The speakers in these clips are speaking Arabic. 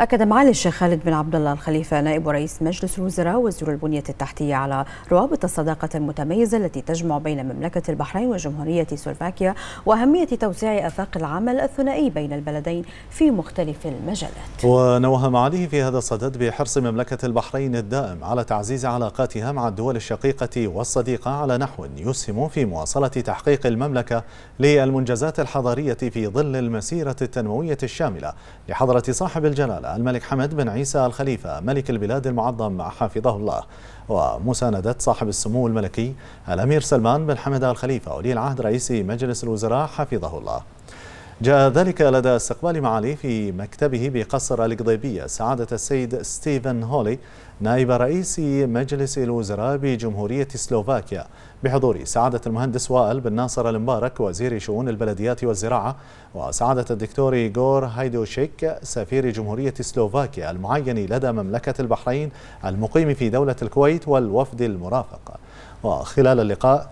أكد معالي الشيخ خالد بن عبد الله الخليفة نائب رئيس مجلس الوزراء وزير البنية التحتية على روابط الصداقة المتميزة التي تجمع بين مملكة البحرين وجمهورية سلوفاكيا وأهمية توسيع آفاق العمل الثنائي بين البلدين في مختلف المجالات. ونوه معاليه في هذا الصدد بحرص مملكة البحرين الدائم على تعزيز علاقاتها مع الدول الشقيقة والصديقة على نحو يسهم في مواصلة تحقيق المملكة للمنجزات الحضارية في ظل المسيرة التنموية الشاملة لحضرة صاحب الجلالة الملك حمد بن عيسى الخليفة ملك البلاد المعظم حافظه الله ومساندة صاحب السمو الملكي الأمير سلمان بن حمد الخليفة ولي العهد رئيس مجلس الوزراء حفظه الله جاء ذلك لدى استقبال معاليه في مكتبه بقصر القضيبية سعادة السيد ستيفن هولي نائب رئيس مجلس الوزراء بجمهورية سلوفاكيا بحضور سعادة المهندس وائل بن ناصر المبارك وزير شؤون البلديات والزراعة وسعادة الدكتور غور هايدوشيك سفير جمهورية سلوفاكيا المعين لدى مملكة البحرين المقيم في دولة الكويت والوفد المرافق وخلال اللقاء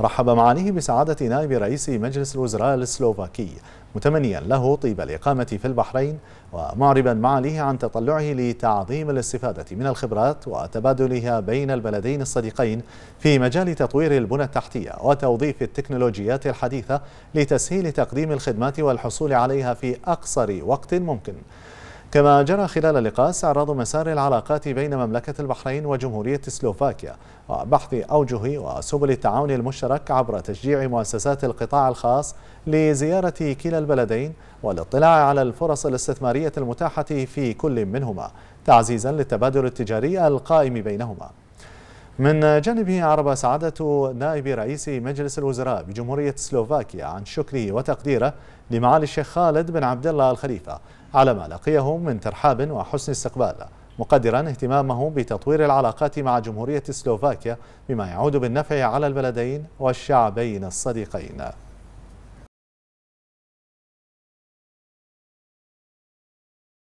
رحب معاليه بسعادة نائب رئيس مجلس الوزراء السلوفاكي متمنيا له طيب الإقامة في البحرين ومعربا معاليه عن تطلعه لتعظيم الاستفادة من الخبرات وتبادلها بين البلدين الصديقين في مجال تطوير البنى التحتية وتوظيف التكنولوجيات الحديثة لتسهيل تقديم الخدمات والحصول عليها في أقصر وقت ممكن كما جرى خلال اللقاء استعراض مسار العلاقات بين مملكة البحرين وجمهورية سلوفاكيا وبحث أوجه وسبل التعاون المشترك عبر تشجيع مؤسسات القطاع الخاص لزيارة كلا البلدين والاطلاع على الفرص الاستثمارية المتاحة في كل منهما تعزيزا للتبادل التجاري القائم بينهما من جانبه عرب سعادة نائب رئيس مجلس الوزراء بجمهورية سلوفاكيا عن شكره وتقديره لمعالي الشيخ خالد بن عبد الله الخليفة على ما لقيه من ترحاب وحسن استقبال مقدرا اهتمامه بتطوير العلاقات مع جمهورية سلوفاكيا بما يعود بالنفع على البلدين والشعبين الصديقين